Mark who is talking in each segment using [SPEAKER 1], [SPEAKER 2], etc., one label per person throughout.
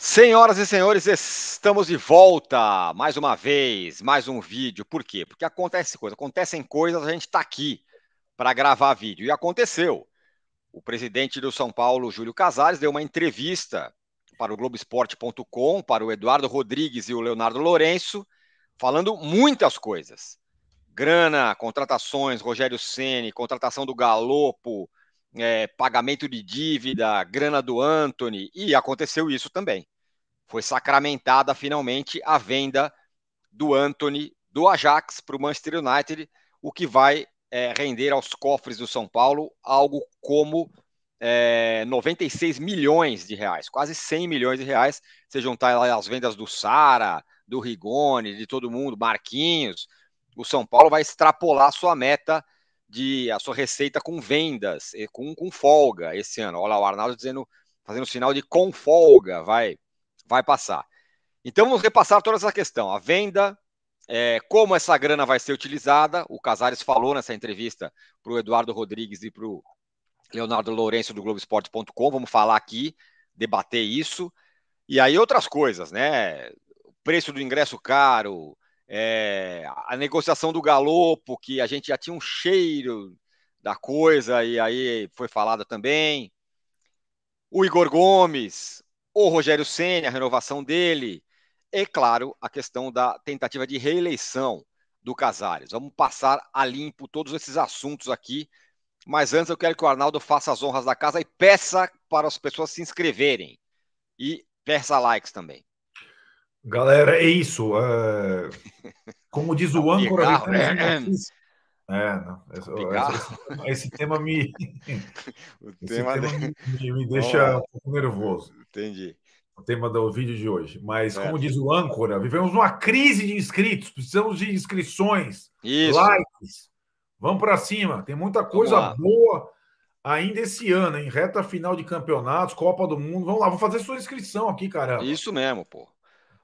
[SPEAKER 1] Senhoras e senhores, estamos de volta mais uma vez, mais um vídeo. Por quê? Porque acontece coisa, acontecem coisas, a gente está aqui para gravar vídeo. E aconteceu. O presidente do São Paulo, Júlio Casares, deu uma entrevista para o Globoesporte.com, para o Eduardo Rodrigues e o Leonardo Lourenço, falando muitas coisas. Grana, contratações, Rogério Ceni, contratação do Galopo, é, pagamento de dívida, grana do Anthony, e aconteceu isso também. Foi sacramentada finalmente a venda do Anthony do Ajax para o Manchester United, o que vai é, render aos cofres do São Paulo algo como é, 96 milhões de reais, quase 100 milhões de reais, se juntar as vendas do Sara, do Rigoni, de todo mundo, Marquinhos, o São Paulo vai extrapolar sua meta de a sua receita com vendas, eh, com, com folga esse ano. Olha lá, o Arnaldo dizendo, fazendo sinal de com folga, vai, vai passar. Então vamos repassar toda essa questão. A venda, é, como essa grana vai ser utilizada. O Casares falou nessa entrevista para o Eduardo Rodrigues e para o Leonardo Lourenço do Globoesporte.com. Vamos falar aqui, debater isso. E aí outras coisas, né? O preço do ingresso caro, é, a negociação do Galopo, que a gente já tinha um cheiro da coisa e aí foi falada também. O Igor Gomes, o Rogério Senna, a renovação dele. E, claro, a questão da tentativa de reeleição do Casares. Vamos passar a limpo todos esses assuntos aqui. Mas antes eu quero que o Arnaldo faça as honras da casa e peça para as pessoas se inscreverem. E peça likes também.
[SPEAKER 2] Galera, é isso. É... Como diz o tá âncora. É. é, não, tá esse, esse, tema me. o tema, tema me, me, deixa oh, um pouco nervoso. Entendi. O tema do vídeo de hoje. Mas, é. como diz o âncora, vivemos uma crise de inscritos, precisamos de inscrições, Isso. likes. Vamos para cima, tem muita coisa boa ainda esse ano, em reta final de campeonatos, Copa do Mundo. Vamos lá, vou fazer sua inscrição aqui, caramba.
[SPEAKER 1] Isso mesmo, pô.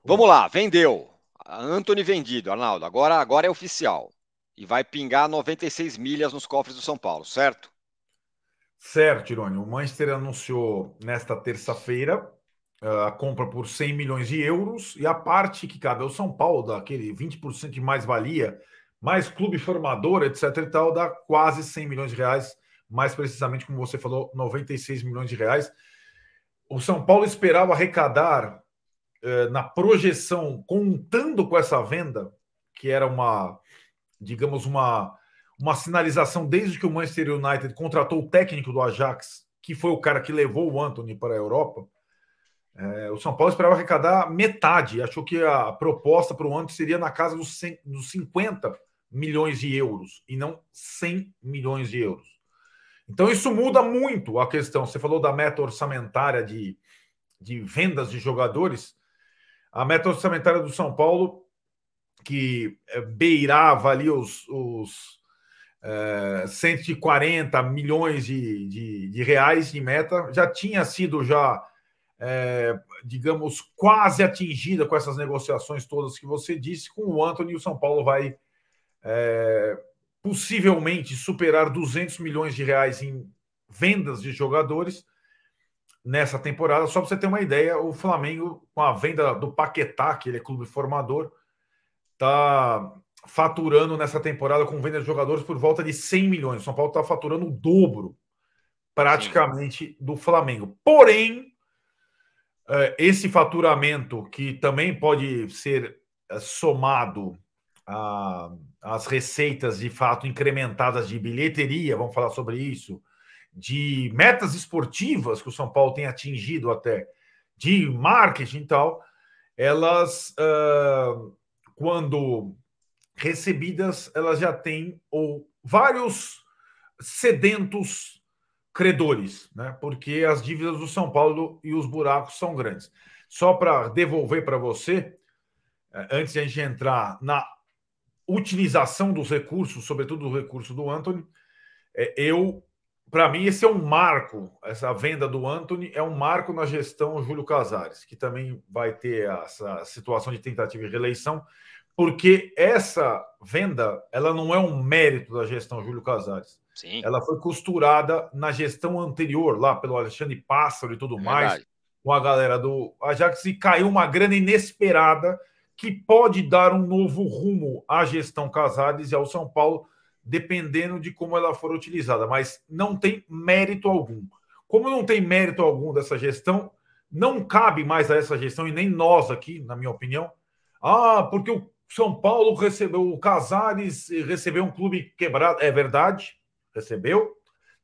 [SPEAKER 1] Vamos lá, vendeu. Anthony vendido, Arnaldo. Agora, agora é oficial. E vai pingar 96 milhas nos cofres do São Paulo, certo?
[SPEAKER 2] Certo, Irônio. O Manchester anunciou nesta terça-feira ah, a compra por 100 milhões de euros e a parte que cabe ao São Paulo, daquele 20% de mais-valia, mais clube formador, etc e tal, dá quase 100 milhões de reais, mais precisamente, como você falou, 96 milhões de reais. O São Paulo esperava arrecadar eh, na projeção, contando com essa venda, que era uma, digamos, uma, uma sinalização desde que o Manchester United contratou o técnico do Ajax, que foi o cara que levou o Anthony para a Europa. É, o São Paulo esperava arrecadar metade, achou que a proposta para o Anthony seria na casa dos, 100, dos 50 milhões de euros e não 100 milhões de euros. Então isso muda muito a questão. Você falou da meta orçamentária de, de vendas de jogadores. A meta orçamentária do São Paulo, que eh, beirava ali os, os é, eh, 140 milhões de, de, de, reais de meta, já tinha sido já, é, digamos, quase atingida com essas negociações todas que você disse, com o Anthony, o São Paulo vai é, possivelmente superar 200 milhões de reais em vendas de jogadores, nessa temporada. Só para você ter uma ideia, o Flamengo, com a venda do Paquetá, que ele é clube formador, tá faturando nessa temporada com venda de jogadores por volta de 100 milhões. O São Paulo está faturando o dobro, praticamente, do Flamengo. Porém, é, esse faturamento, que também pode ser é, somado às receitas de fato incrementadas de bilheteria, vamos falar sobre isso, de metas esportivas que o São Paulo tem atingido até, de marketing e tal, elas, uh, quando recebidas, elas já têm ou vários sedentos credores, né? Porque as dívidas do São Paulo e os buracos são grandes. Só para devolver para você, eh, antes de a gente entrar na utilização dos recursos, sobretudo do recurso do Anthony, eh, eu para mim, esse é um marco. Essa venda do Anthony é um marco na gestão Júlio Casares, que também vai ter essa situação de tentativa de reeleição, porque essa venda ela não é um mérito da gestão Júlio Casares. Sim. Ela foi costurada na gestão anterior, lá pelo Alexandre Pássaro e tudo é mais, verdade. com a galera do Ajax, e caiu uma grana inesperada que pode dar um novo rumo à gestão Casares e ao São Paulo dependendo de como ela for utilizada, mas não tem mérito algum. Como não tem mérito algum dessa gestão, não cabe mais a essa gestão e nem nós aqui, na minha opinião. Ah, porque o São Paulo recebeu, o Casares recebeu um clube quebrado. É verdade, recebeu.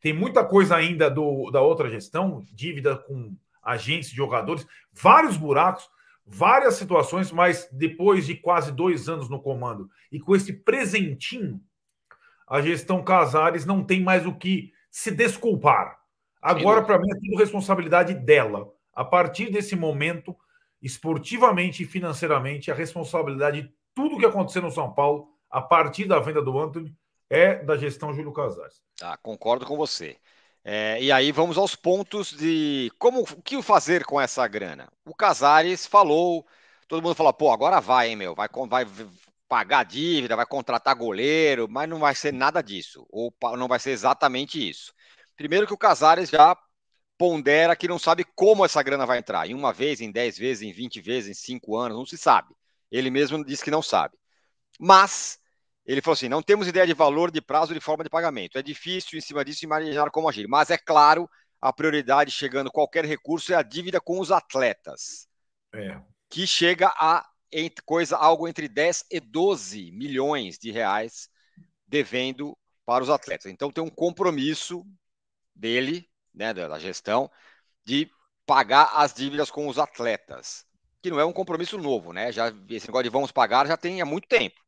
[SPEAKER 2] Tem muita coisa ainda do, da outra gestão, dívida com agentes, jogadores, vários buracos, várias situações, mas depois de quase dois anos no comando e com esse presentinho a gestão Casares não tem mais o que se desculpar. Agora, para mim, é tudo responsabilidade dela. A partir desse momento, esportivamente e financeiramente, a responsabilidade de tudo que aconteceu no São Paulo, a partir da venda do Anthony, é da gestão Júlio Casares.
[SPEAKER 1] Ah, concordo com você. É, e aí vamos aos pontos de como o que fazer com essa grana. O Casares falou, todo mundo falou, pô, agora vai, hein, meu, vai, vai pagar dívida, vai contratar goleiro, mas não vai ser nada disso, ou não vai ser exatamente isso. Primeiro que o Casares já pondera que não sabe como essa grana vai entrar, em uma vez, em dez vezes, em vinte vezes, em cinco anos, não se sabe. Ele mesmo disse que não sabe. Mas ele falou assim: não temos ideia de valor, de prazo, de forma de pagamento. É difícil, em cima disso, imaginar como agir. Mas é claro, a prioridade chegando qualquer recurso é a dívida com os atletas, é. que chega a entre, coisa, algo entre 10 e 12 milhões de reais devendo para os atletas. Então tem um compromisso dele, né, da gestão, de pagar as dívidas com os atletas, que não é um compromisso novo, né? Já esse negócio de vamos pagar já tem há muito tempo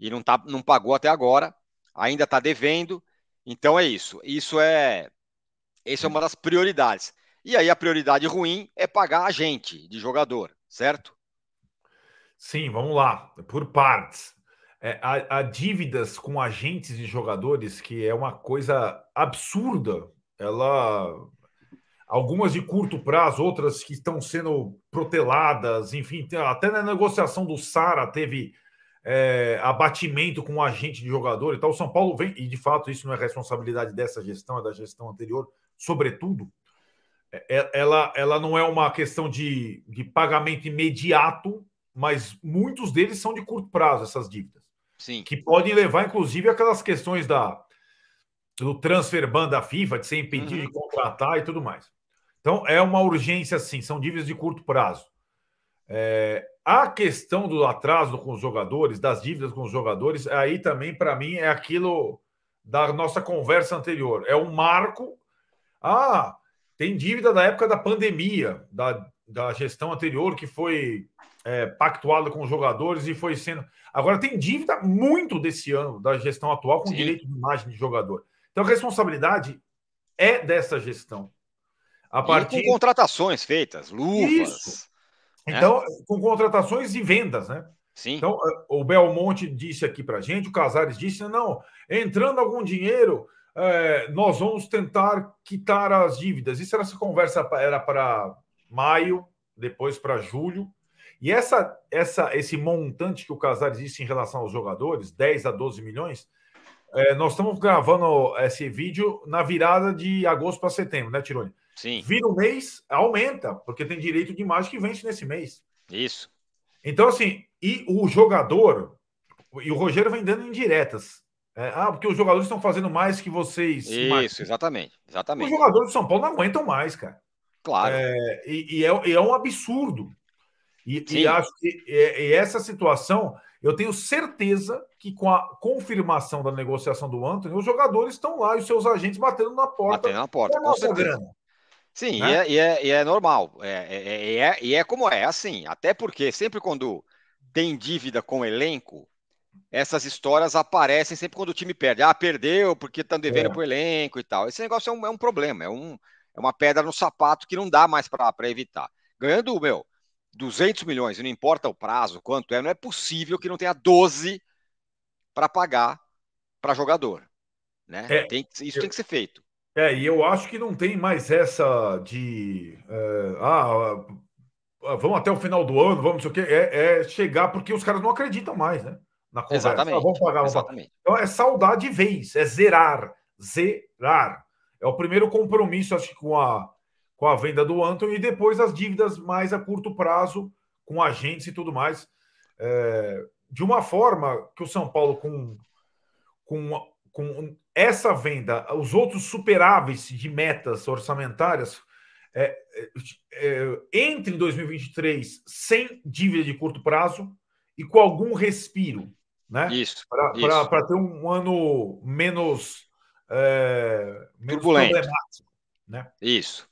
[SPEAKER 1] e não tá, não pagou até agora, ainda está devendo. Então é isso. Isso é isso é uma das prioridades. E aí a prioridade ruim é pagar a gente
[SPEAKER 2] de jogador, certo? Sim, vamos lá, por partes. É, há, há, dívidas com agentes e jogadores que é uma coisa absurda. Ela. Algumas de curto prazo, outras que estão sendo proteladas, enfim, até na negociação do Sara teve é, abatimento com o agente de jogador e tal. O São Paulo vem, e de fato isso não é responsabilidade dessa gestão, é da gestão anterior, sobretudo. É, é ela, ela não é uma questão de, de pagamento imediato, mas muitos deles são de curto prazo, essas dívidas. Sim. Que podem levar, inclusive, aquelas questões da, do transfer ban da FIFA, de ser impedido uhum. de contratar e tudo mais. Então, é uma urgência, sim, são dívidas de curto prazo. É, a questão do atraso com os jogadores, das dívidas com os jogadores, aí também, para mim, é aquilo da nossa conversa anterior. É um marco. Ah, tem dívida da época da pandemia, da da gestão anterior que foi é, pactuada com os jogadores e foi sendo. Agora tem dívida muito desse ano da gestão atual com Sim. direito de imagem de jogador. Então a responsabilidade é dessa gestão.
[SPEAKER 1] A partir... E com contratações feitas, luvas.
[SPEAKER 2] Né? Então, com contratações e vendas, né? Sim. Então, é, o Belmonte disse aqui para gente, o Casares disse: não, entrando algum dinheiro, é, nós vamos tentar quitar as dívidas. Isso era essa conversa era para maio, depois para julho. E essa, essa, esse montante que o Casares disse em relação aos jogadores, 10 a 12 milhões, é, nós estamos gravando esse vídeo na virada de agosto para setembro, né, Tironi? Sim. Vira o mês, aumenta, porque tem direito de imagem que vence nesse mês. Isso. Então, assim, e o jogador, e o Rogério vem dando indiretas. É, ah, porque os jogadores estão fazendo mais que vocês. Isso, exatamente, exatamente. Os jogadores do São Paulo não aguentam mais, cara. Claro. É, e, e, é, e, é, um absurdo. E, e acho que é, essa situação, eu tenho certeza que com a confirmação da negociação do Anthony, os jogadores estão lá e os seus agentes batendo na porta.
[SPEAKER 1] Batendo na porta, com certeza. Grana. Sim, né? É, e, é, e, é, normal. É, é, e é como é, assim. Até porque sempre quando tem dívida com o elenco, essas histórias aparecem sempre quando o time perde. Ah, perdeu porque estão devendo é. para o elenco e tal. Esse negócio é um, é um problema, é um, é uma pedra no sapato que não dá mais para evitar. Ganhando, meu, 200 milhões, e não importa o prazo, quanto é, não é possível que não tenha 12 para pagar para jogador. Né? É, tem, isso eu, tem que ser feito.
[SPEAKER 2] É, e eu acho que não tem mais essa de. É, ah, ah, vamos até o final do ano, vamos não sei o quê. É, é chegar, porque os caras não acreditam mais, né? Na conversa. Exatamente. Ah, vamos pagar, vamos Exatamente. Pagar. Então é saudade vez, é zerar. Zerar. É o primeiro compromisso, acho que, com a, com a venda do Anthony e depois as dívidas mais a curto prazo com agentes e tudo mais. É, de uma forma que o São Paulo, com, com, com essa venda, os outros superáveis de metas orçamentárias, é, é, é entre em 2023 sem dívida de curto prazo e com algum respiro, né? Isso. Para ter um ano menos é, menos Turbulento. problemático. Né? Isso.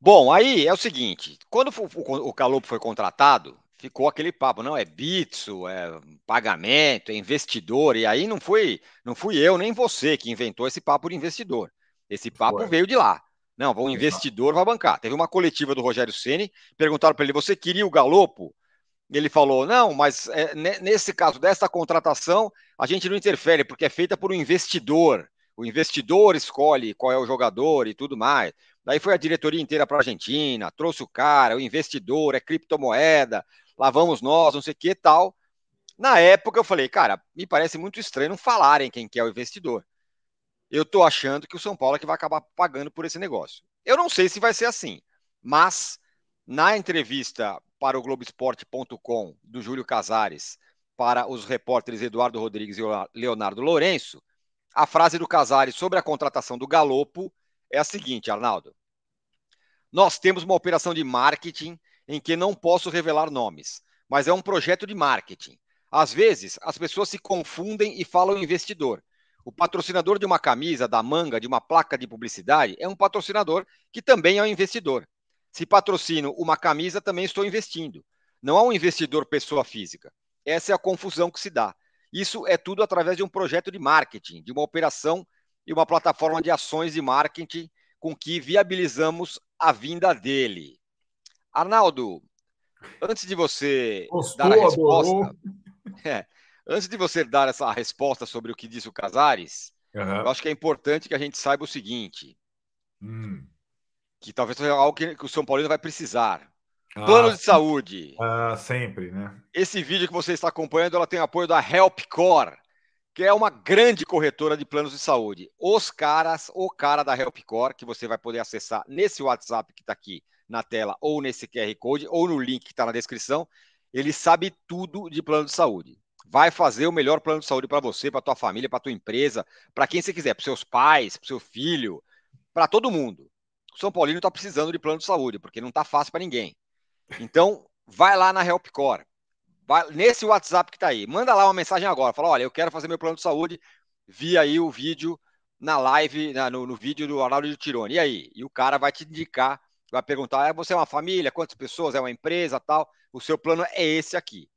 [SPEAKER 2] Bom, aí é o seguinte: quando
[SPEAKER 1] o galopo foi contratado, ficou aquele papo, não, é Bitso, é pagamento, é investidor, e aí não foi, não fui eu nem você que inventou esse papo de investidor. Esse papo foi. veio de lá. Não, um investidor vai bancar. Teve uma coletiva do Rogério Ceni, perguntaram para ele: "Você queria o Galopo?" Ele falou: "Não, mas é, nesse caso dessa contratação, a gente não interfere porque é feita por um investidor." o investidor escolhe qual é o jogador e tudo mais. Daí foi a diretoria inteira para a Argentina, trouxe o cara, o investidor, é criptomoeda, lá vamos nós, não sei o que e tal. Na época eu falei, cara, me parece muito estranho não falarem quem que é o investidor. Eu estou achando que o São Paulo é que vai acabar pagando por esse negócio. Eu não sei se vai ser assim, mas na entrevista para o Globoesporte.com do Júlio Casares para os repórteres Eduardo Rodrigues e Leonardo Lourenço, a frase do Casares sobre a contratação do Galopo é a seguinte, Arnaldo. Nós temos uma operação de marketing em que não posso revelar nomes, mas é um projeto de marketing. Às vezes, as pessoas se confundem e falam investidor. O patrocinador de uma camisa, da manga, de uma placa de publicidade é um patrocinador que também é um investidor. Se patrocino uma camisa, também estou investindo. Não há é um investidor pessoa física. Essa é a confusão que se dá. Isso é tudo através de um projeto de marketing, de uma operação e uma plataforma de ações de marketing com que viabilizamos a vinda dele. Arnaldo, antes de você Gostou, dar a resposta, é, antes de você dar essa resposta sobre o que disse o Casares, uhum. eu acho que é importante que a gente saiba o seguinte, hum. que talvez seja algo que, o São Paulo vai precisar.
[SPEAKER 2] Plano ah, de saúde. Ah, sempre, né?
[SPEAKER 1] Esse vídeo que você está acompanhando, ela tem apoio da HelpCore, que é uma grande corretora de planos de saúde. Os caras, o cara da HelpCore, que você vai poder acessar nesse WhatsApp que está aqui na tela, ou nesse QR Code, ou no link que está na descrição, ele sabe tudo de plano de saúde. Vai fazer o melhor plano de saúde para você, para tua família, para tua empresa, para quem você quiser, para seus pais, para seu filho, para todo mundo. O São Paulino está precisando de plano de saúde, porque não está fácil para ninguém. Então, vai lá na HelpCore, vai, nesse WhatsApp que está aí, manda lá uma mensagem agora, fala, olha, eu quero fazer meu plano de saúde, vi aí o vídeo na live, na, no, no, vídeo do Arnaldo de Tirone, e aí? E o cara vai te indicar, vai perguntar, é você é uma família, quantas pessoas, é uma empresa, tal, o seu plano é esse aqui.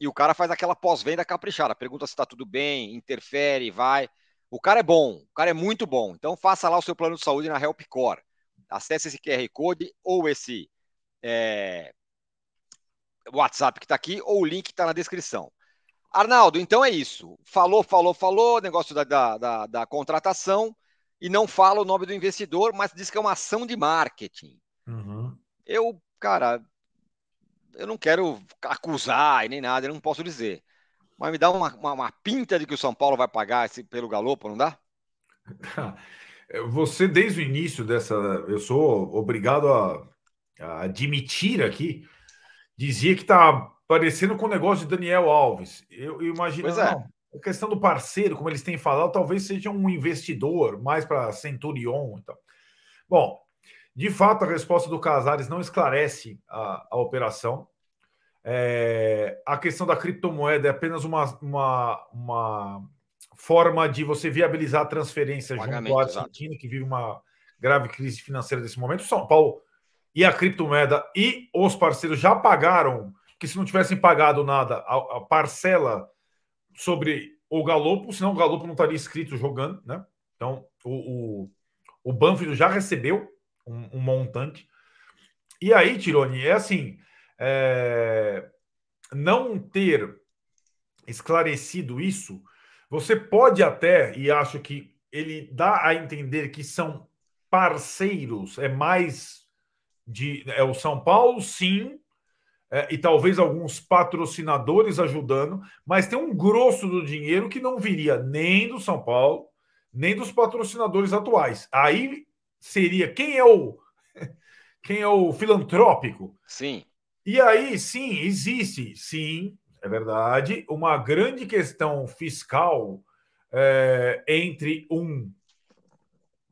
[SPEAKER 1] E o cara faz aquela pós-venda caprichada, pergunta se está tudo bem, interfere, vai... O cara é bom, o cara é muito bom. Então faça lá o seu plano de saúde na HelpCore. Acesse esse QR Code ou esse é, WhatsApp que está aqui ou o link que está na descrição. Arnaldo, então é isso. Falou, falou, falou, negócio da, da, da, da, contratação e não fala o nome do investidor, mas diz que é uma ação de marketing. Uhum. Eu, cara, eu não quero acusar e nem nada, eu não posso dizer. Mas me dá uma, uma, uma pinta de que o São Paulo vai pagar esse, pelo galopo, não dá?
[SPEAKER 2] Você, desde o início dessa. Eu sou obrigado a admitir aqui, dizia que está parecendo com o negócio de Daniel Alves. Eu, eu imagino. Pois é. Não, a questão do parceiro, como eles têm falado, talvez seja um investidor mais para Centurion. Então. Bom, de fato, a resposta do Casares não esclarece a, a operação. É, a questão da criptomoeda é apenas uma, uma, uma forma de você viabilizar a transferência junto à Argentina, exato. que vive uma grave crise financeira nesse momento. São Paulo e a criptomoeda e os parceiros já pagaram, que se não tivessem pagado nada, a, a parcela sobre o Galopo, senão o Galopo não estaria inscrito jogando, né? Então, o, o, o Banfield já recebeu um, um montante. E aí, Tironi, é assim, é... não ter esclarecido isso, você pode até, e acho que ele dá a entender que são parceiros, é mais de é o São Paulo, sim, é, e talvez alguns patrocinadores ajudando, mas tem um grosso do dinheiro que não viria nem do São Paulo, nem dos patrocinadores atuais. Aí seria quem é o quem é o filantrópico. Sim. E aí, sim, existe, sim, é verdade, uma grande questão fiscal é, entre um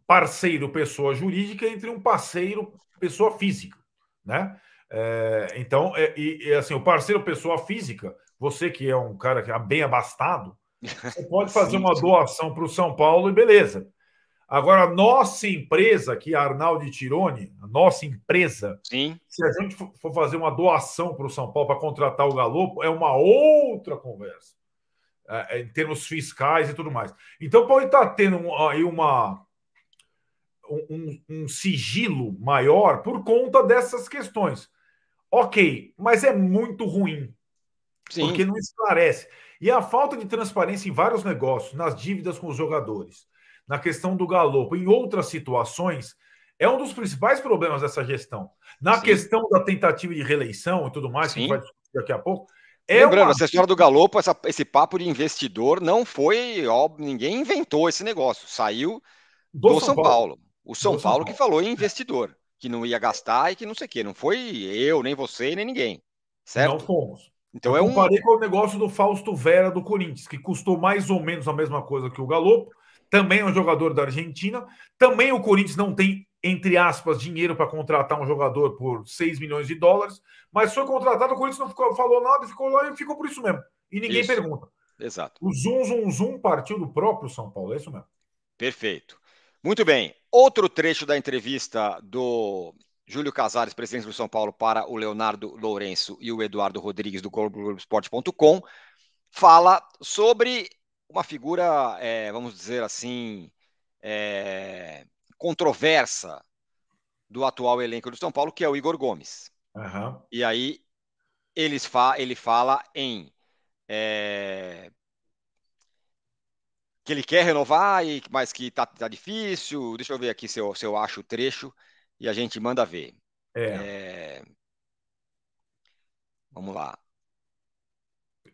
[SPEAKER 2] parceiro pessoa jurídica entre um parceiro pessoa física, né? É, então, é, e, é, assim, o parceiro pessoa física, você que é um cara que é bem abastado, você pode fazer sim, uma sim. doação para o São Paulo e beleza. Agora, nossa empresa que a Arnaldo Tirone, a nossa empresa, sim. se a gente for fazer uma doação para o São Paulo para contratar o Galopo, é uma outra conversa. É, é, em termos fiscais e tudo mais. Então pode estar tá tendo aí uma, um, um sigilo maior por conta dessas questões. Ok, mas é muito ruim. Sim. Porque não esclarece. E a falta de transparência em vários negócios, nas dívidas com os jogadores, na questão do galopo, em outras situações, é um dos principais problemas dessa gestão. Na Sim. questão da tentativa de reeleição e tudo mais, Sim. que a gente vai discutir daqui a pouco. É Lembrando, uma... essa história do
[SPEAKER 1] galopo, essa, esse papo de investidor não foi. Ó, ninguém inventou esse negócio. Saiu
[SPEAKER 2] do, do São, São Paulo.
[SPEAKER 1] Paulo. O São, Paulo, São Paulo que falou em investidor, que não ia gastar e que não sei o quê. Não foi eu, nem você,
[SPEAKER 2] nem ninguém. Certo? Não fomos. Então eu é um. com o negócio do Fausto Vera do Corinthians, que custou mais ou menos a mesma coisa que o Galopo. Também é um jogador da Argentina. Também o Corinthians não tem, entre aspas, dinheiro para contratar um jogador por 6 milhões de dólares. Mas foi contratado, o Corinthians não ficou, falou nada, ficou lá e ficou por isso mesmo. E ninguém isso. pergunta. Exato. O zoom, zoom, zoom partiu do próprio São Paulo, é isso mesmo.
[SPEAKER 1] Perfeito. Muito bem. Outro trecho da entrevista do Júlio Casares, presidente do São Paulo, para o Leonardo Lourenço e o Eduardo Rodrigues do Globoesporte.com, fala sobre uma figura, é, vamos dizer assim, é, controversa do atual elenco do São Paulo, que é o Igor Gomes. Uhum. E aí eles fa ele fala em é, que ele quer renovar, e, mas que tá, tá difícil. Deixa eu ver aqui se eu, se eu acho o trecho e a gente manda ver. É. É... Vamos lá.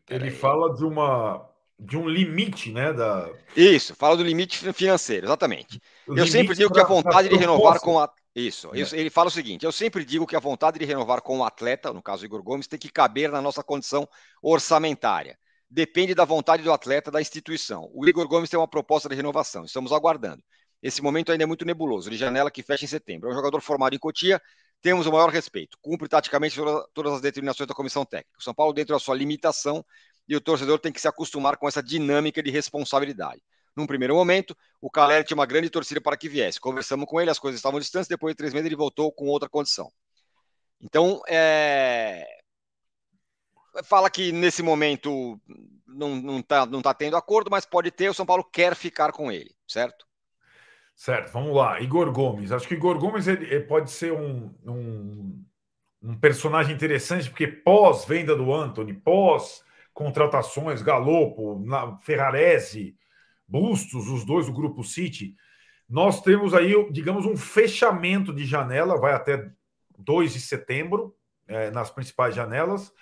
[SPEAKER 2] ele fala de uma de um limite, né? Da...
[SPEAKER 1] Isso, fala do limite financeiro, exatamente. O eu sempre digo pra, que a vontade de renovar com a... Isso, é. ele fala o seguinte: eu sempre digo que a vontade de renovar com o atleta, no caso Igor Gomes, tem que caber na nossa condição orçamentária depende da vontade do atleta, da instituição. O Igor Gomes tem uma proposta de renovação, estamos aguardando. Esse momento ainda é muito nebuloso, de janela que fecha em setembro. É um jogador formado em Cotia, temos o maior respeito. Cumpre taticamente todas as determinações da comissão técnica. O São Paulo, dentro da sua limitação, e o torcedor tem que se acostumar com essa dinâmica de responsabilidade. Num primeiro momento, o Caleri tinha uma grande torcida para que viesse. Conversamos com ele, as coisas estavam distantes, depois de três meses ele voltou com outra condição. Então, é fala que nesse momento não, não, tá, não tá tendo acordo, mas pode ter, o São Paulo quer ficar com ele, certo?
[SPEAKER 2] Certo, vamos lá. Igor Gomes. Acho que Igor Gomes ele, ele pode ser um, um, um, personagem interessante, porque pós-venda do Anthony, pós-contratações, Galopo, Ferrarese, Bustos, os dois do Grupo City, nós temos aí, digamos, um fechamento de janela, vai até 2 de setembro, é, nas principais janelas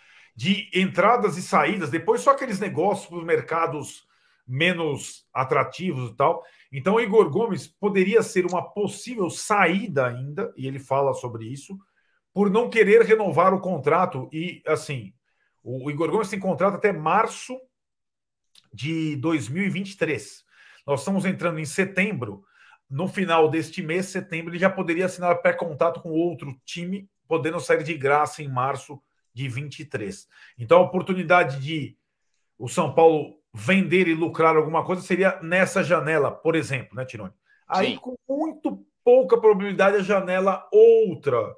[SPEAKER 2] de entradas e saídas, depois só aqueles negócios para os mercados menos atrativos e tal. Então, Igor Gomes poderia ser uma possível saída ainda, e ele fala sobre isso, por não querer renovar o contrato. E, assim, o Igor Gomes tem contrato até março de 2023. Nós estamos entrando em setembro. No final deste mês, setembro, ele já poderia assinar pré-contato com outro time, podendo sair de graça em março de 23. Então, a oportunidade de o São Paulo vender e lucrar alguma coisa seria nessa janela, por exemplo, né, Tironi? Aí, Sim. com muito pouca probabilidade, a janela outra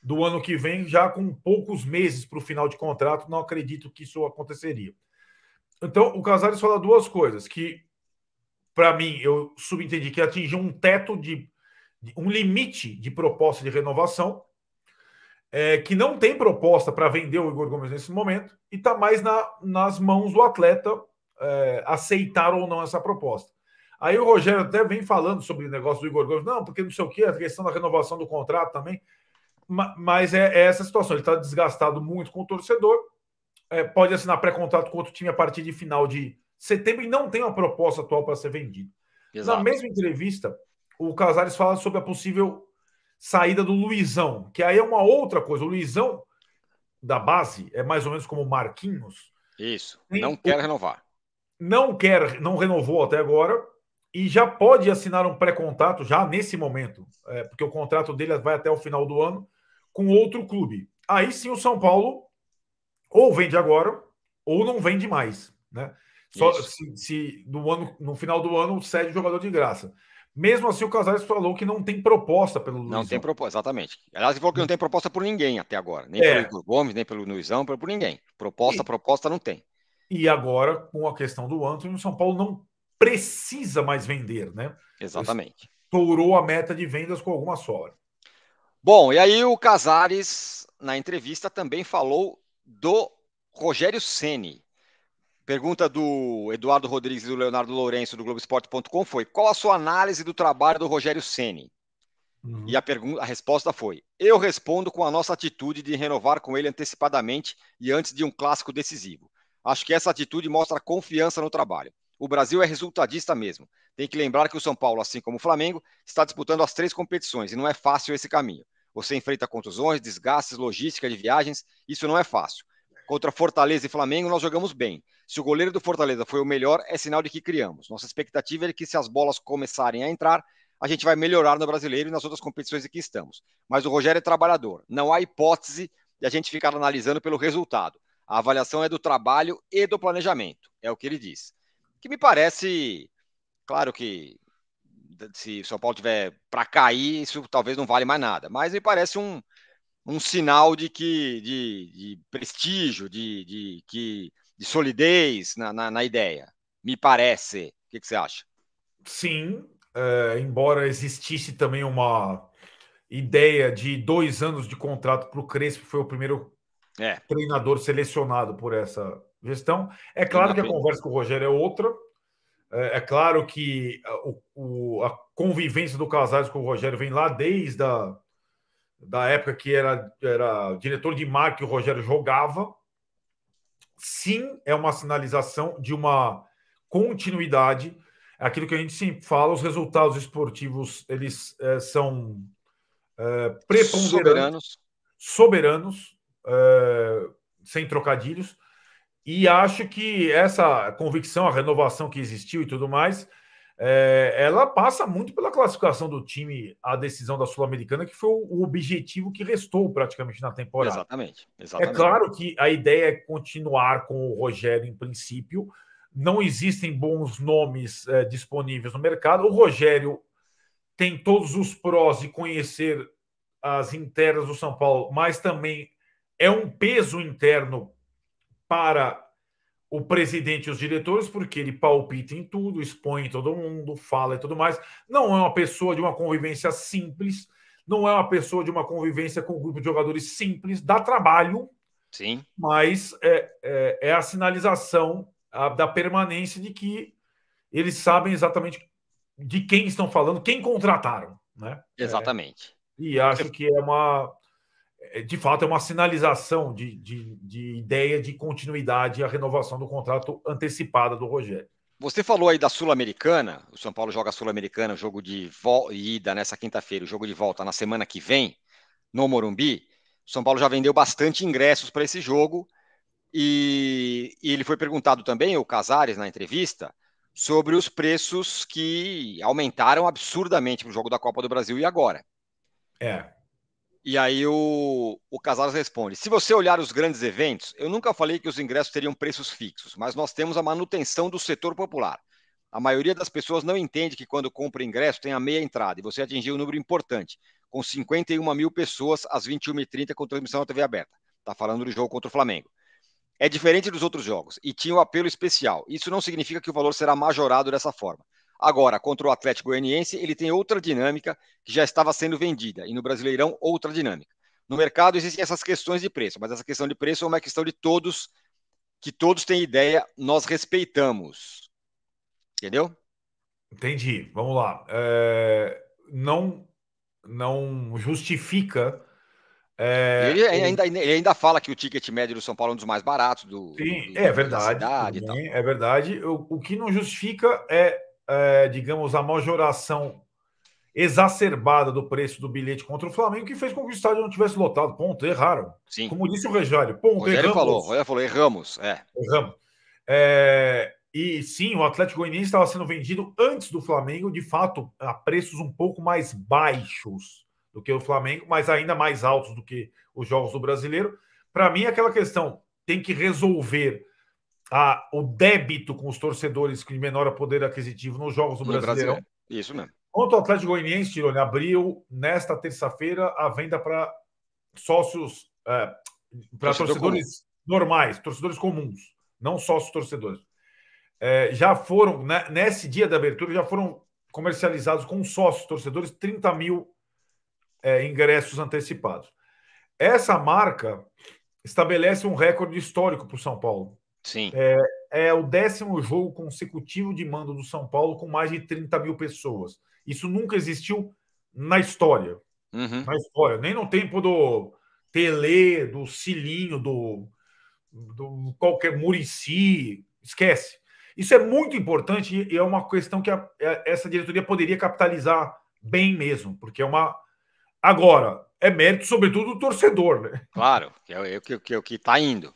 [SPEAKER 2] do ano que vem, já com poucos meses para o final de contrato, não acredito que isso aconteceria. Então, o Casares fala duas coisas: que, para mim, eu subentendi que atingiu um teto de, um limite de proposta de renovação, é, que não tem proposta para vender o Igor Gomes nesse momento e está mais na, nas mãos do atleta é, aceitar ou não essa proposta. Aí o Rogério até vem falando sobre o negócio do Igor Gomes, não, porque não sei o que, a questão da renovação do contrato também. Mas é, é essa situação, ele está desgastado muito com o torcedor, é, pode assinar pré-contrato com outro time a partir de final de setembro e não tem uma proposta atual para ser vendida. Exato. Na mesma entrevista, o Casares fala sobre a possível saída do Luizão, que aí é uma outra coisa. O Luizão da base é mais ou menos como o Marquinhos. Isso, não quer renovar. Não quer, não renovou até agora e já pode assinar um pré-contrato já nesse momento, é, porque o contrato dele vai até o final do ano com outro clube. Aí sim o São Paulo ou vende agora ou não vende mais, né? Só se, se no, ano, no final do ano cede o jogador de graça. Mesmo assim, o Casares falou que não tem proposta pelo Luizão. Não tem proposta, exatamente.
[SPEAKER 1] Aliás, ele falou que não tem proposta por ninguém até agora. Nem é. pelo Igor Gomes, nem pelo Luizão, por ninguém. Proposta, e, proposta não tem.
[SPEAKER 2] E agora, com a questão do Antônio, o São Paulo não precisa mais vender, né? Exatamente. Tourou a meta de vendas com alguma sobra. Bom, e aí o Casares, na entrevista, também
[SPEAKER 1] falou do Rogério Ceni Pergunta do Eduardo Rodrigues e do Leonardo Lourenço do Globoesporte.com foi: qual a sua análise do trabalho do Rogério Ceni? Uhum. E a, pergunta, a resposta foi: eu respondo com a nossa atitude de renovar com ele antecipadamente e antes de um clássico decisivo. Acho que essa atitude mostra confiança no trabalho. O Brasil é resultadista mesmo. Tem que lembrar que o São Paulo, assim como o Flamengo, está disputando as três competições e não é fácil esse caminho. Você enfrenta contusões, desgastes, logística de viagens, isso não é fácil. Contra Fortaleza e Flamengo, nós jogamos bem se o goleiro do Fortaleza foi o melhor, é sinal de que criamos. Nossa expectativa é que se as bolas começarem a entrar, a gente vai melhorar no brasileiro e nas outras competições em que estamos. Mas o Rogério é trabalhador. Não há hipótese de a gente ficar analisando pelo resultado. A avaliação é do trabalho e do planejamento, é o que ele diz. Que me parece, claro que se o São Paulo tiver para cair, isso talvez não vale mais nada, mas me parece um, um sinal de que de, de prestígio, de, de que e solidez na, na, na ideia, me parece. O que, que você acha?
[SPEAKER 2] Sim, é, embora existisse também uma ideia de dois anos de contrato para o Crespo, foi o primeiro é. treinador selecionado por essa gestão. É claro que a conversa com o Rogério é outra. É, é claro que a, o, a convivência do Casares com o Rogério vem lá desde a da época que era, era diretor de marca e o Rogério jogava sim é uma sinalização de uma continuidade. É aquilo que a gente sempre fala, os resultados esportivos eles é, são é, preponderantes, soberanos, soberanos é, sem trocadilhos. E acho que essa convicção, a renovação que existiu e tudo mais, é, ela passa muito pela classificação do time à decisão da Sul-Americana, que foi o objetivo que restou praticamente na temporada.
[SPEAKER 1] Exatamente, é exatamente. É claro
[SPEAKER 2] que a ideia é continuar com o Rogério em princípio. Não existem bons nomes é, disponíveis no mercado. O Rogério tem todos os prós de conhecer as internas do São Paulo, mas também é um peso interno para o presidente e os diretores, porque ele palpita em tudo, expõe todo mundo, fala e tudo mais. Não é uma pessoa de uma convivência simples, não é uma pessoa de uma convivência com um grupo de jogadores simples, dá trabalho, Sim. mas é, é, é a sinalização da permanência de que eles sabem exatamente de quem estão falando, quem contrataram. Né?
[SPEAKER 1] Exatamente.
[SPEAKER 2] É, e acho que é uma é, de fato, é uma sinalização de, de, de ideia de continuidade e a renovação do contrato antecipada do Rogério.
[SPEAKER 1] Você falou aí da Sul-Americana, o São Paulo joga Sul-Americana, jogo de ida nessa quinta-feira, o jogo de volta na semana que vem, no Morumbi. O São Paulo já vendeu bastante ingressos para esse jogo e, e ele foi perguntado também, o Casares, na entrevista, sobre os preços que aumentaram absurdamente para o jogo da Copa do Brasil e agora. É. E aí o, o Casares responde: se você olhar os grandes eventos, eu nunca falei que os ingressos teriam preços fixos, mas nós temos a manutenção do setor popular. A maioria das pessoas não entende que quando compra ingresso tem a meia entrada, e você atingiu um número importante, com 51 mil pessoas às 21h30 com transmissão na TV aberta. Está falando do jogo contra o Flamengo. É diferente dos outros jogos e tinha o um apelo especial. Isso não significa que o valor será majorado dessa forma. Agora, contra o Atlético Goianiense, ele tem outra dinâmica que já estava sendo vendida, e no Brasileirão, outra dinâmica. No mercado existem essas questões de preço, mas essa questão de preço é uma questão de todos, que todos têm ideia, nós respeitamos.
[SPEAKER 2] Entendeu? Entendi. Vamos lá. É... Não, não justifica. É... Ele, é ainda, ele ainda fala que o ticket médio do São Paulo é um dos mais baratos do. Sim, do, é verdade. Cidade, é verdade. O, o que não justifica é é, digamos, a majoração exacerbada do preço do bilhete contra o Flamengo, que fez com que o estádio não tivesse lotado. Ponto, erraram. Sim. Como disse o Rejário, ponto, Rogério erramos. Falou,
[SPEAKER 1] Rogério falou, erramos. É. Erramos.
[SPEAKER 2] É, e sim, o Atlético Goianiense estava sendo vendido antes do Flamengo, de fato, a preços um pouco mais baixos do que o Flamengo, mas ainda mais altos do que os jogos do brasileiro. Para mim, é aquela questão tem que resolver a, o débito com os torcedores que menor poder aquisitivo nos jogos do no Brasileirão. Brasil. Isso mesmo. Quanto ao Atlético Goianiense, Tirone, abriu nesta terça-feira a venda para sócios, é, para torcedores comum. normais, torcedores comuns, não sócios torcedores. É, já foram, né, nesse dia da abertura, já foram comercializados com sócios torcedores 30 mil é, ingressos antecipados. Essa marca estabelece um recorde histórico para o São Paulo. Sim. É, é o décimo jogo consecutivo de mando do São Paulo com mais de 30 mil pessoas. Isso nunca existiu na história. Uhum. Na história. Nem no tempo do Tele, do Cilinho, do, do qualquer Murici. Esquece. Isso é muito importante e é uma questão que a, é, essa diretoria poderia capitalizar bem mesmo, porque é uma. Agora, é mérito, sobretudo, do torcedor, né? Claro, que é o é que está é indo.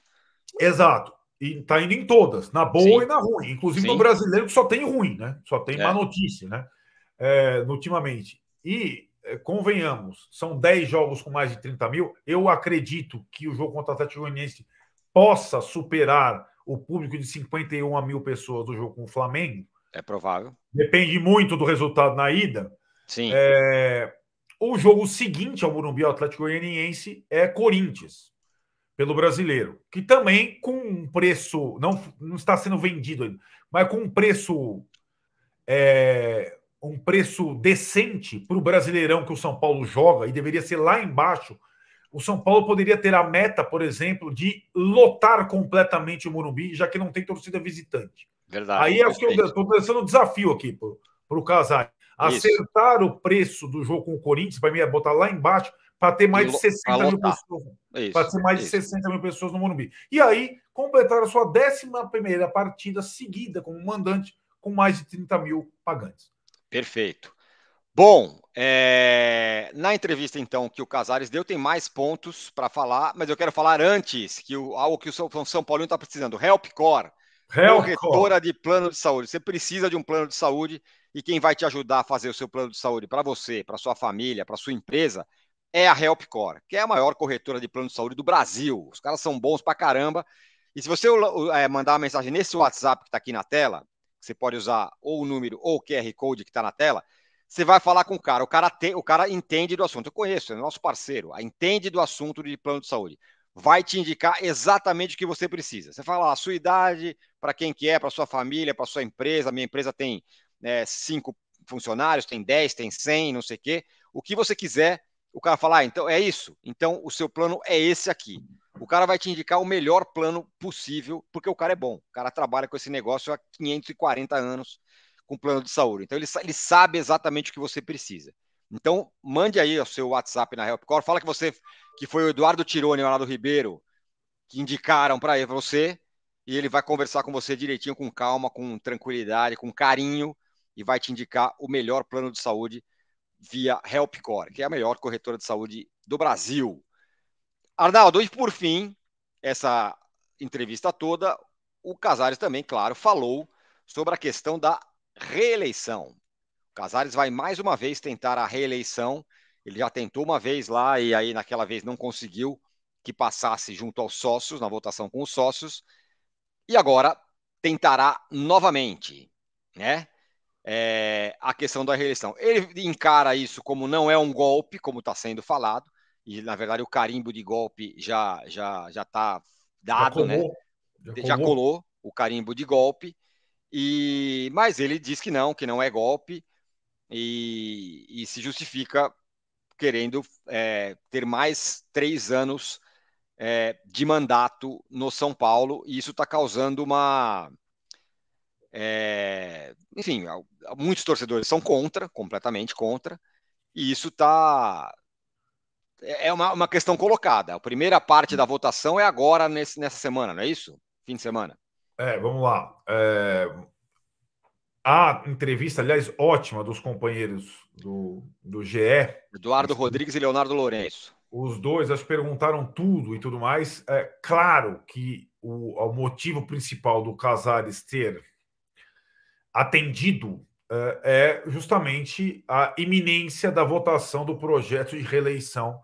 [SPEAKER 2] Exato. E tá indo em todas, na boa Sim. e na ruim. Inclusive Sim. no brasileiro que só tem ruim, né? Só tem é. má notícia, né? É, ultimamente. E é, convenhamos, são 10 jogos com mais de 30 mil. Eu acredito que o jogo contra o Atlético Goianiense possa superar o público de 51 mil pessoas do jogo com o Flamengo.
[SPEAKER 1] É provável.
[SPEAKER 2] Depende muito do resultado na ida. Sim. É, o jogo seguinte ao Morumbi Atlético Goianiense é Corinthians pelo brasileiro, que também com um preço, não, não está sendo vendido ainda, mas com um preço é, um preço decente para o brasileirão que o São Paulo joga e deveria ser lá embaixo. O São Paulo poderia ter a meta, por exemplo, de lotar completamente o Morumbi, já que não tem torcida visitante.
[SPEAKER 1] Verdade. Aí é o que eu
[SPEAKER 2] estou pensando um desafio aqui para o Casar. Acertar o preço do jogo com o Corinthians, para mim é botar lá embaixo, para ter mais de 60 mil pessoas.
[SPEAKER 1] Né? É para ter é
[SPEAKER 2] mais isso. de 60 mil pessoas no Morumbi. E aí, completaram a sua 11 partida seguida como mandante, com mais de 30 mil pagantes.
[SPEAKER 1] Perfeito. Bom, é... na entrevista então que o Casares deu, tem mais pontos para falar, mas eu quero falar antes que o... algo que o São Paulo está precisando: Help Core. Help corretora de plano de saúde. Você precisa de um plano de saúde e quem vai te ajudar a fazer o seu plano de saúde para você, para sua família, para sua empresa é a HelpCore, que é a maior corretora de plano de saúde do Brasil. Os caras são bons pra caramba. E se você é, mandar uma mensagem nesse WhatsApp que está aqui na tela, você pode usar ou o número ou o QR Code que está na tela, você vai falar com o cara. O cara, tem, o cara entende do assunto. Eu conheço, é nosso parceiro, entende do assunto de plano de saúde. Vai te indicar exatamente o que você precisa. Você fala ah, a sua idade, para quem que é, para sua família, para sua empresa. Minha empresa tem é, cinco funcionários, tem dez, tem cem, não sei o quê. O que você quiser, o cara fala, ah, então é isso. Então o seu plano é esse aqui. O cara vai te indicar o melhor plano possível, porque o cara é bom. O cara trabalha com esse negócio há 540 anos com plano de saúde. Então ele, ele sabe exatamente o que você precisa. Então mande aí o seu WhatsApp na Helpcore, fala que você que foi o Eduardo Tironi lá do Ribeiro que indicaram para você e ele vai conversar com você direitinho, com calma, com tranquilidade, com carinho e vai te indicar o melhor plano de saúde via HelpCore, que é a melhor corretora de saúde do Brasil. Arnaldo, e por fim, essa entrevista toda, o Casares também, claro, falou sobre a questão da reeleição. O Casares vai mais uma vez tentar a reeleição. Ele já tentou uma vez lá e aí naquela vez não conseguiu que passasse junto aos sócios, na votação com os sócios. E agora tentará novamente, né? é, a questão da reeleição. Ele encara isso como não é um golpe, como está sendo falado, e na verdade o carimbo de golpe já já já está dado, já né? Já colou. já colou. o carimbo de golpe. E mas ele diz que não, que não é golpe e, e se justifica querendo é, ter mais três anos é, de mandato no São Paulo e isso está causando uma é, enfim, muitos torcedores são contra, completamente contra, e isso tá é, é uma, uma questão colocada. A primeira parte da votação é agora nesse, nessa semana, não é isso? Fim de semana.
[SPEAKER 2] É, vamos lá. É... A entrevista, aliás, ótima dos companheiros do, do GE.
[SPEAKER 1] Eduardo os... Rodrigues e Leonardo Lourenço.
[SPEAKER 2] Os dois, acho perguntaram tudo e tudo mais. É claro que o, o motivo principal do Casares ter atendido eh, é justamente a iminência da votação do projeto de reeleição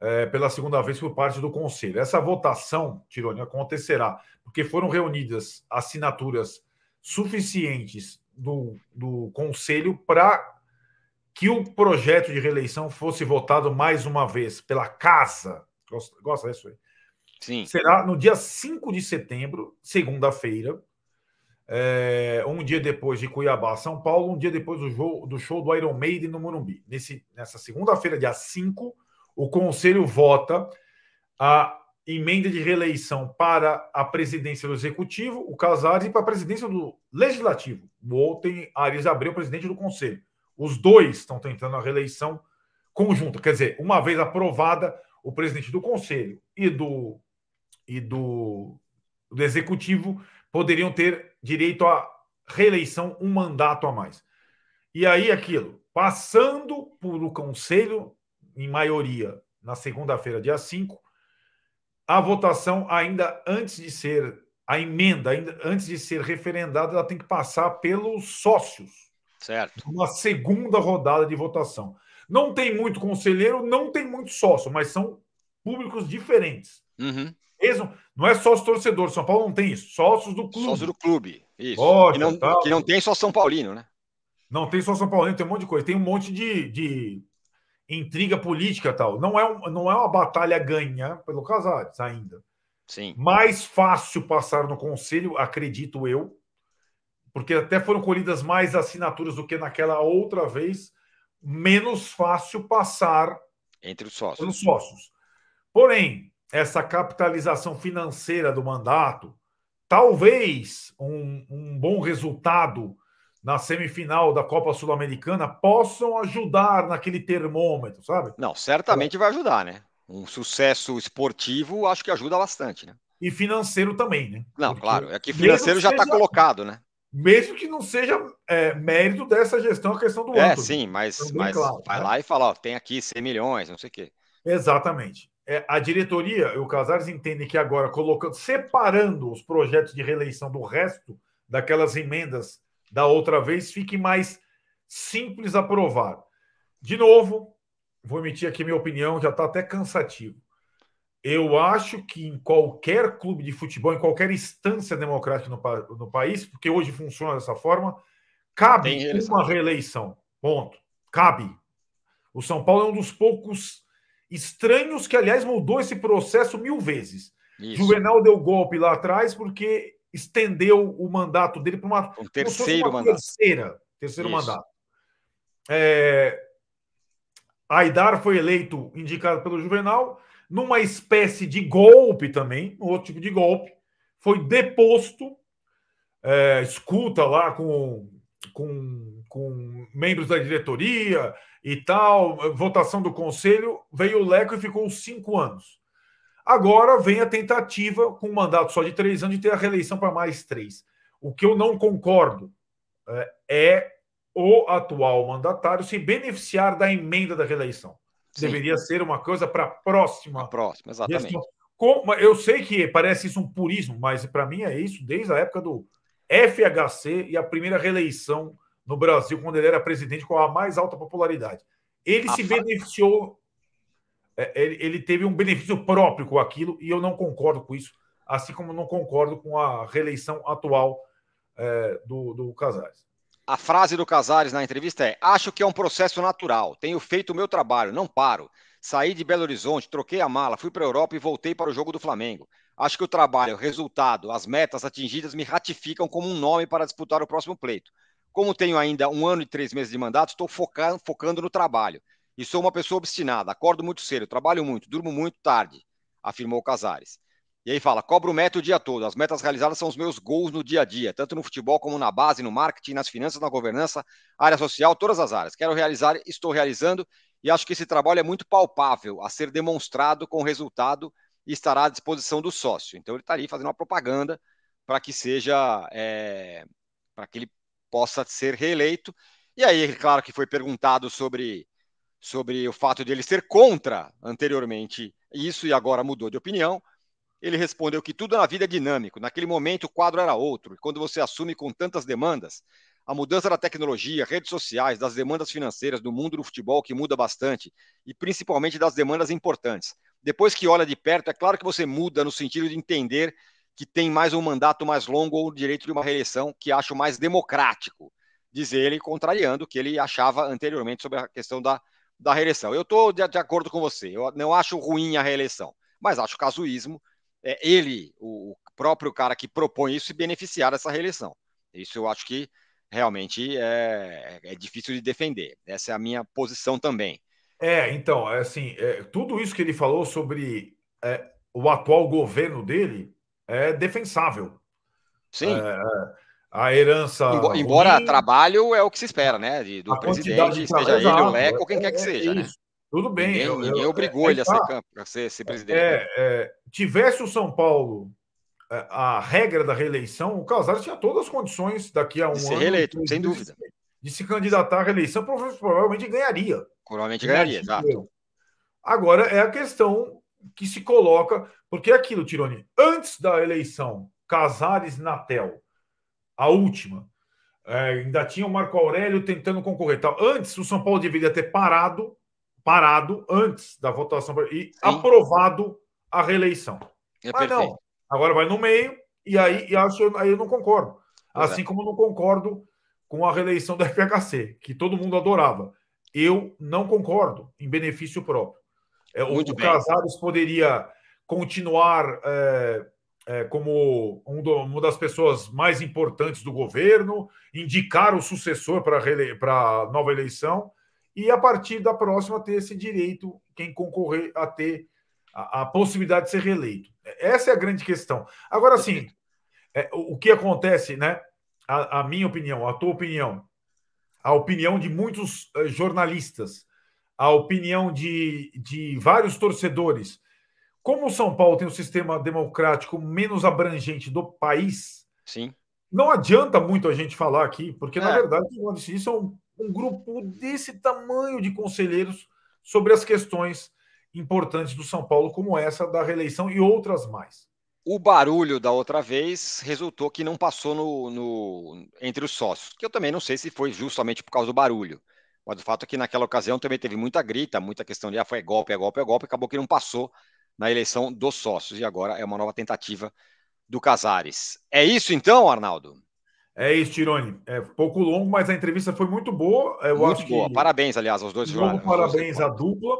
[SPEAKER 2] é, pela segunda vez por parte do Conselho. Essa votação, Tironi, acontecerá porque foram reunidas assinaturas suficientes do, do Conselho para que o projeto de reeleição fosse votado mais uma vez pela Casa. Gosta, gosta disso aí? Sim. Será no dia 5 de setembro, segunda-feira, é, um dia depois de Cuiabá, São Paulo, um dia depois do, jogo, do show do Iron Maiden no Morumbi. Nesse, nessa segunda-feira, dia 5, o Conselho vota a emenda de reeleição para a presidência do Executivo, o Casares, e para a presidência do Legislativo. Ontem, Ares Abreu, presidente do Conselho. Os dois estão tentando a reeleição conjunta. Quer dizer, uma vez aprovada, o presidente do Conselho e do, e do, do Executivo poderiam ter direito à reeleição, um mandato a mais. E aí, aquilo, passando pelo Conselho, em maioria, na segunda-feira, dia 5, a votação, ainda antes de ser a emenda, ainda antes de ser referendada, ela tem que passar pelos sócios. Certo. Uma segunda rodada de votação. Não tem muito conselheiro, não tem muito sócio, mas são públicos diferentes. Uhum mesmo. Não é só os torcedores São Paulo não tem isso. Sócios do clube. Sócios do clube. Isso. que, não, tá. que não tem só São Paulino, né? Não tem só São Paulino, tem um monte de coisa. Tem um monte de, de intriga política tal. Não é, um, não é uma batalha ganha pelo Casares ainda. Sim. Mais fácil passar no conselho, acredito eu, porque até foram colhidas mais assinaturas do que naquela outra vez. Menos fácil passar entre os sócios. sócios. Porém, essa capitalização financeira do mandato, talvez um, um bom resultado na semifinal da Copa Sul-Americana possam ajudar naquele termômetro, sabe?
[SPEAKER 1] Não, certamente vai ajudar, né? Um sucesso esportivo acho que ajuda bastante, né?
[SPEAKER 2] E financeiro também, né? Não, Porque claro. É que financeiro já está
[SPEAKER 1] colocado, né?
[SPEAKER 2] Mesmo que não seja é, mérito dessa gestão a questão do ano. É, sim, mas, então, mas claro, vai né? lá
[SPEAKER 1] e fala, ó, tem aqui 100 milhões, não sei o quê.
[SPEAKER 2] Exatamente é, a diretoria e o Casares entendem que agora, colocando, separando os projetos de reeleição do resto daquelas emendas da outra vez, fique mais simples aprovar. De novo, vou emitir aqui minha opinião, já está até cansativo. Eu acho que em qualquer clube de futebol, em qualquer instância democrática no, no país, porque hoje funciona dessa forma, cabe uma reeleição. Ponto. Cabe. O São Paulo é um dos poucos Estranhos que, aliás, mudou esse processo mil vezes. Isso. Juvenal deu golpe lá atrás porque estendeu o mandato dele para uma, um terceiro uma mandato. terceira. Terceiro Isso. mandato. É, Aidar foi eleito, indicado pelo Juvenal, numa espécie de golpe também, um outro tipo de golpe. Foi deposto, é, escuta lá com com, com membros da diretoria e tal, votação do conselho, veio o Leco e ficou cinco anos. Agora vem a tentativa, com um mandato só de três anos, de ter a reeleição para mais três. O que eu não concordo é, é o atual mandatário se beneficiar da emenda da reeleição. Sim. Deveria ser uma coisa para a próxima. próxima, exatamente. Como, eu sei que parece isso um purismo, mas para mim é isso desde a época do FHC e a primeira reeleição no Brasil, quando ele era presidente, com a mais alta popularidade. Ele se beneficiou, é, ele, ele teve um benefício próprio com aquilo, e eu não concordo com isso, assim como não concordo com a reeleição atual é, do, do Casares.
[SPEAKER 1] A frase do Casares na entrevista é: Acho que é um processo natural, tenho feito o meu trabalho, não paro. Saí de Belo Horizonte, troquei a mala, fui para a Europa e voltei para o jogo do Flamengo. Acho que o trabalho, o resultado, as metas atingidas me ratificam como um nome para disputar o próximo pleito. Como tenho ainda um ano e três meses de mandato, estou focando, focando no trabalho. E sou uma pessoa obstinada, acordo muito cedo, trabalho muito, durmo muito tarde, afirmou Casares. E aí fala: cobro meta o dia todo. As metas realizadas são os meus gols no dia a dia, tanto no futebol como na base, no marketing, nas finanças, na governança, área social, todas as áreas. Quero realizar, estou realizando e acho que esse trabalho é muito palpável a ser demonstrado com resultado e estará à disposição do sócio. Então ele está ali fazendo uma propaganda para que seja é, para que ele possa ser reeleito. E aí, claro que foi perguntado sobre, sobre o fato de ele ser contra anteriormente isso e agora mudou de opinião. Ele respondeu que tudo na vida é dinâmico. Naquele momento o quadro era outro. E quando você assume com tantas demandas, a mudança da tecnologia, redes sociais, das demandas financeiras, do mundo do futebol que muda bastante e principalmente das demandas importantes. Depois que olha de perto, é claro que você muda no sentido de entender que tem mais um mandato mais longo ou o direito de uma reeleição que acho mais democrático, diz ele, contrariando o que ele achava anteriormente sobre a questão da, da reeleição. Eu estou de, de, acordo com você, eu não acho ruim a reeleição, mas acho casuísmo é, ele, o, o próprio cara que propõe isso, se beneficiar dessa reeleição. Isso eu acho que realmente é, é difícil de defender. Essa é a minha posição também.
[SPEAKER 2] É, então, é assim, é, tudo isso que ele falou sobre é, o atual governo dele é defensável. Sim. É, é a herança. Embora, embora,
[SPEAKER 1] trabalho é o que se espera, né? De, do a presidente, seja ele, o Leco, ou é, quem quer que seja, né?
[SPEAKER 2] Tudo bem. Ninguém, eu, ninguém eu, obrigou ele a ser, campo, a ser, ser presidente. Né? tivesse o São Paulo a regra da reeleição, o Casares tinha todas as condições daqui a um de ser ano. Reeleito, sem dúvida. Ser de se candidatar à reeleição, provavelmente ganharia.
[SPEAKER 1] Provavelmente ganharia,
[SPEAKER 2] exato. Agora é a questão que se coloca, porque é aquilo, Tironi, antes da eleição, Casares Natel, a última, é, ainda tinha o Marco Aurélio tentando concorrer. Tal. Antes, o São Paulo deveria ter parado, parado antes da votação e Sim. aprovado a reeleição. É Mas ah, perfeito. não, agora vai no meio, e aí e acho, aí eu não concordo. É. Assim como não concordo com a reeleição do FHC, que todo mundo adorava. Eu não concordo em benefício próprio. É, Muito o bem. Casares poderia continuar é, é, como um do, uma das pessoas mais importantes do governo, indicar o sucessor para rele... a nova eleição e, a partir da próxima, ter esse direito, quem concorrer a ter a, a possibilidade de ser reeleito. Essa é a grande questão. Agora, sim, é, o, o que acontece, né? a, a minha opinião, a tua opinião, a opinião de muitos eh, jornalistas, a opinião de, de vários torcedores. Como o São Paulo tem o um sistema democrático menos abrangente do país, Sim. não adianta muito a gente falar aqui, porque é. na verdade isso é um, um grupo desse tamanho de conselheiros sobre as questões importantes do São Paulo, como essa da reeleição e outras mais.
[SPEAKER 1] O barulho da outra vez resultou que não passou no, no, entre os sócios, que eu também não sei se foi justamente por causa do barulho. Mas o fato é que naquela ocasião também teve muita grita, muita questão de ah, foi golpe, é golpe, é golpe, acabou que não passou na eleição dos sócios. E agora é uma nova tentativa do Casares. É isso então, Arnaldo? É isso, Tirone. É pouco
[SPEAKER 2] longo, mas a entrevista foi muito boa. Eu muito boa. Que...
[SPEAKER 1] Parabéns, aliás, aos dois jogadores.
[SPEAKER 2] Parabéns à dupla.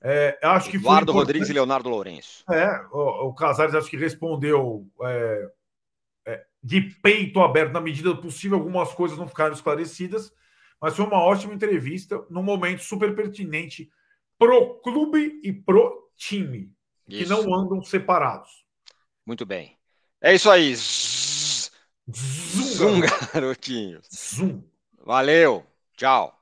[SPEAKER 2] É, acho que Eduardo Rodrigues e Leonardo Lourenço. É, o, o Casares acho que respondeu é, é, de peito aberto, na medida do possível, algumas coisas não ficaram esclarecidas, mas foi uma ótima entrevista, num momento super pertinente pro clube e pro time, isso. que não andam separados.
[SPEAKER 1] Muito bem. É isso aí. Zum, Zum garotinho. Zoom. Valeu. Tchau.